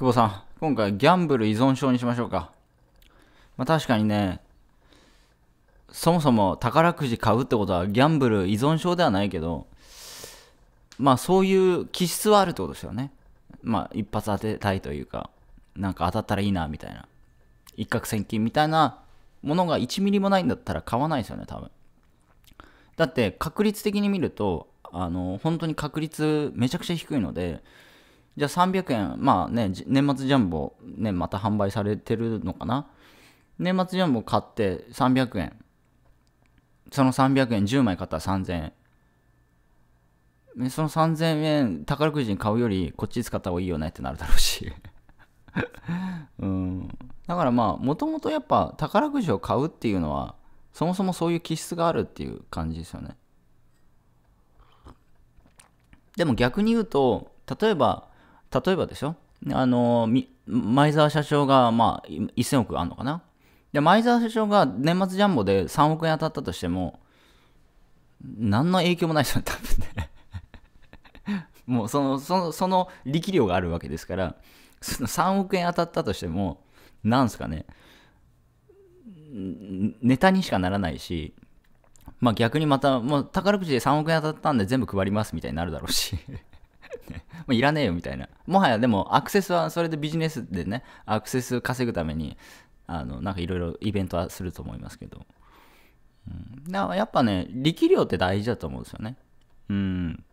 久保さん、今回ギャンブル依存症にしましょうか。まあ確かにね、そもそも宝くじ買うってことはギャンブル依存症ではないけど、まあそういう気質はあるってことですよね。まあ一発当てたいというか、なんか当たったらいいなみたいな。一攫千金みたいなものが1ミリもないんだったら買わないですよね、多分。だって確率的に見ると、あの、本当に確率めちゃくちゃ低いので、じゃあ300円、まあね、年末ジャンボ、ね、また販売されてるのかな。年末ジャンボ買って300円。その300円10枚買ったら3000円。その3000円宝くじに買うよりこっち使った方がいいよねってなるだろうし うん。だからまあ、もともとやっぱ宝くじを買うっていうのは、そもそもそういう気質があるっていう感じですよね。でも逆に言うと、例えば例えばでしょあの、前澤社長が、まあ、1000億あるのかなで、前澤社長が年末ジャンボで3億円当たったとしても、何の影響もないですよね、多分ね。もうその、その、その力量があるわけですから、その3億円当たったとしても、なんすかね、ネタにしかならないし、まあ逆にまた、もう宝くじで3億円当たったんで全部配りますみたいになるだろうしういらねえよみたいな。もはやでもアクセスはそれでビジネスでね、アクセス稼ぐために、あの、なんかいろいろイベントはすると思いますけど。うん、だからやっぱね、力量って大事だと思うんですよね。うん。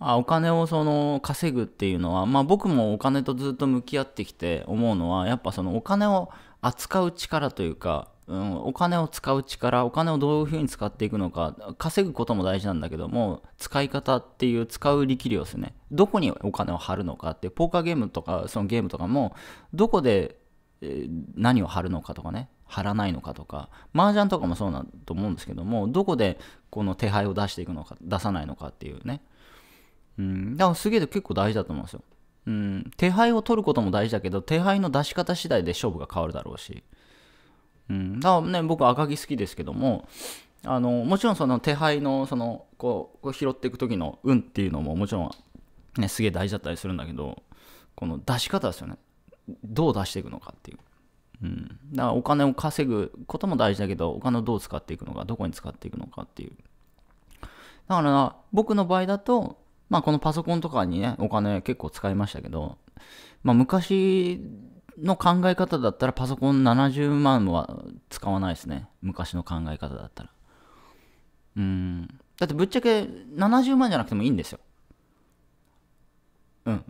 あお金をその稼ぐっていうのは、まあ、僕もお金とずっと向き合ってきて思うのはやっぱそのお金を扱う力というかうん、お金を使う力お金をどういうふうに使っていくのか稼ぐことも大事なんだけども使い方っていう使う力量ですねどこにお金を張るのかってポーカーゲームとかそのゲームとかもどこで何を貼るのかとかね貼らないのかとか麻雀とかもそうだと思うんですけどもどこでこの手配を出していくのか出さないのかっていうねうんだからすげえ結構大事だと思うんですようん手配を取ることも大事だけど手配の出し方次第で勝負が変わるだろうしうん、ね僕赤城好きですけどもあのもちろんその手配のそのこう拾っていく時の運っていうのももちろん、ね、すげえ大事だったりするんだけどこの出し方ですよねどう出していくのかっていう、うん、だからお金を稼ぐことも大事だけどお金をどう使っていくのかどこに使っていくのかっていうだから僕の場合だと、まあ、このパソコンとかにねお金結構使いましたけど、まあ、昔の考え方だったらパソコン70万は使わないですね昔の考え方だったらうんだってぶっちゃけ70万じゃなくてもいいんですようん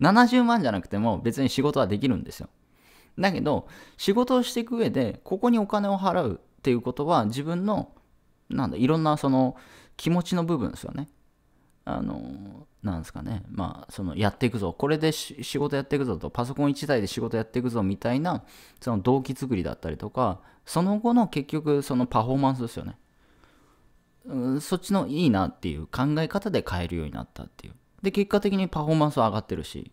70 万じゃなくても別に仕事はできるんですよだけど仕事をしていく上でここにお金を払うっていうことは自分のなんだいろんなその気持ちの部分ですよねあのなんですかね、まあ、そのやっていくぞ、これで仕事やっていくぞと、パソコン1台で仕事やっていくぞみたいな、その動機作りだったりとか、その後の結局、そのパフォーマンスですよね。そっちのいいなっていう考え方で変えるようになったっていう。で、結果的にパフォーマンスは上がってるし、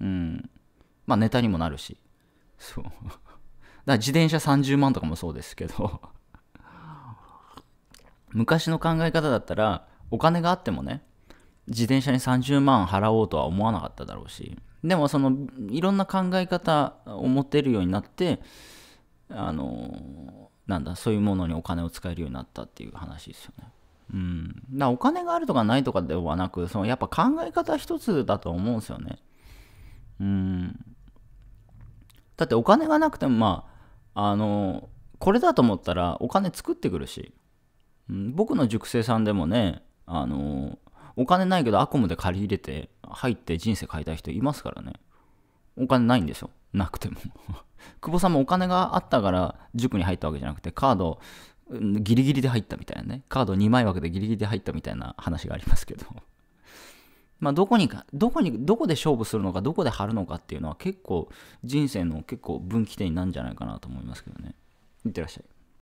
うん、まあネタにもなるし、そう。だから自転車30万とかもそうですけど昔の考え方だったら、お金があってもね、自転車に30万払おうとは思わなかっただろうしでもそのいろんな考え方を持てるようになってあのなんだそういうものにお金を使えるようになったっていう話ですよね。うん、だお金があるとかないとかではなくそのやっぱ考え方一つだと思うんですよね。うん、だってお金がなくてもまああのこれだと思ったらお金作ってくるし、うん、僕の塾生さんでもねあのお金ないけどアコムで借り入れて入って人生変えたい人いますからね。お金ないんでしょなくても 久保さんもお金があったから塾に入ったわけじゃなくて、カードギリギリで入ったみたいなね。カード2枚枠でギリギリで入ったみたいな話がありますけど まあどこにか、どこに、どこで勝負するのか、どこで貼るのかっていうのは結構人生の結構分岐点になるんじゃないかなと思いますけどね。いってらっしゃい。